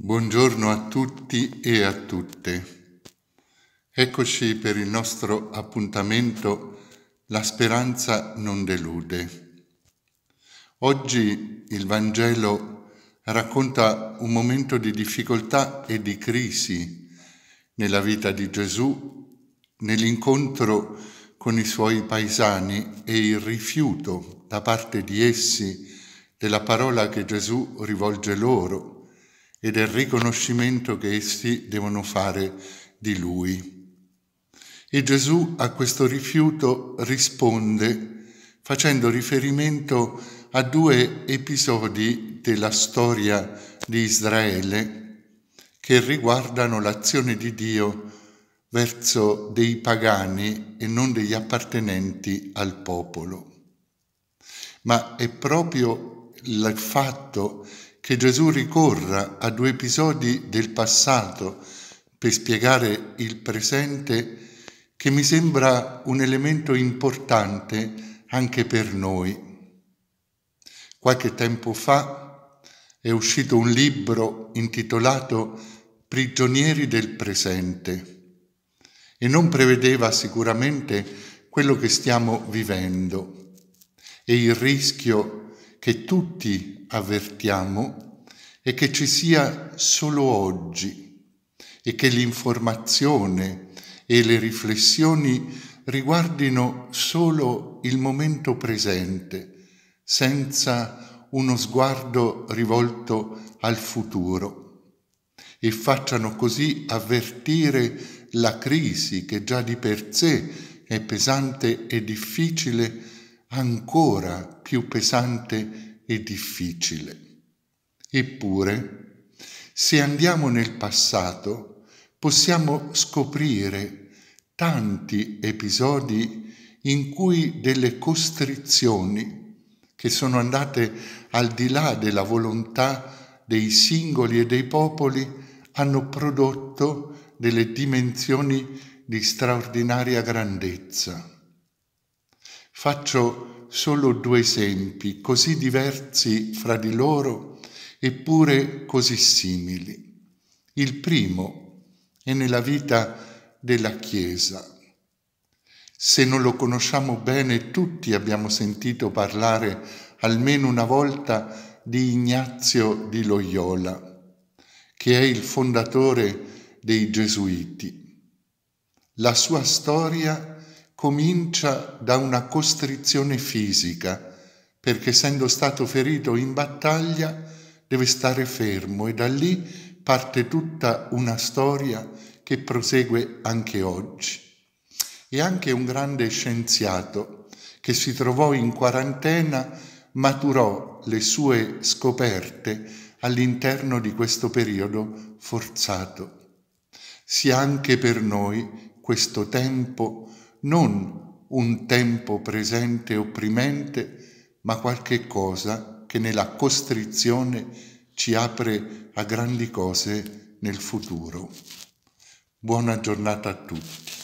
Buongiorno a tutti e a tutte. Eccoci per il nostro appuntamento La speranza non delude. Oggi il Vangelo racconta un momento di difficoltà e di crisi nella vita di Gesù, nell'incontro con i suoi paesani e il rifiuto da parte di essi della parola che Gesù rivolge loro e del riconoscimento che essi devono fare di lui. E Gesù a questo rifiuto risponde facendo riferimento a due episodi della storia di Israele che riguardano l'azione di Dio verso dei pagani e non degli appartenenti al popolo. Ma è proprio il fatto che Gesù ricorra a due episodi del passato per spiegare il presente che mi sembra un elemento importante anche per noi. Qualche tempo fa è uscito un libro intitolato Prigionieri del presente e non prevedeva sicuramente quello che stiamo vivendo e il rischio che tutti avvertiamo è che ci sia solo oggi e che l'informazione e le riflessioni riguardino solo il momento presente, senza uno sguardo rivolto al futuro e facciano così avvertire la crisi che già di per sé è pesante e difficile ancora più pesante e difficile. Eppure, se andiamo nel passato, possiamo scoprire tanti episodi in cui delle costrizioni che sono andate al di là della volontà dei singoli e dei popoli hanno prodotto delle dimensioni di straordinaria grandezza. Faccio solo due esempi così diversi fra di loro eppure così simili. Il primo è nella vita della Chiesa. Se non lo conosciamo bene, tutti abbiamo sentito parlare almeno una volta di Ignazio di Loyola, che è il fondatore dei Gesuiti. La sua storia è comincia da una costrizione fisica, perché essendo stato ferito in battaglia deve stare fermo e da lì parte tutta una storia che prosegue anche oggi. E anche un grande scienziato che si trovò in quarantena maturò le sue scoperte all'interno di questo periodo forzato. Sia anche per noi questo tempo non un tempo presente opprimente, ma qualche cosa che nella costrizione ci apre a grandi cose nel futuro. Buona giornata a tutti.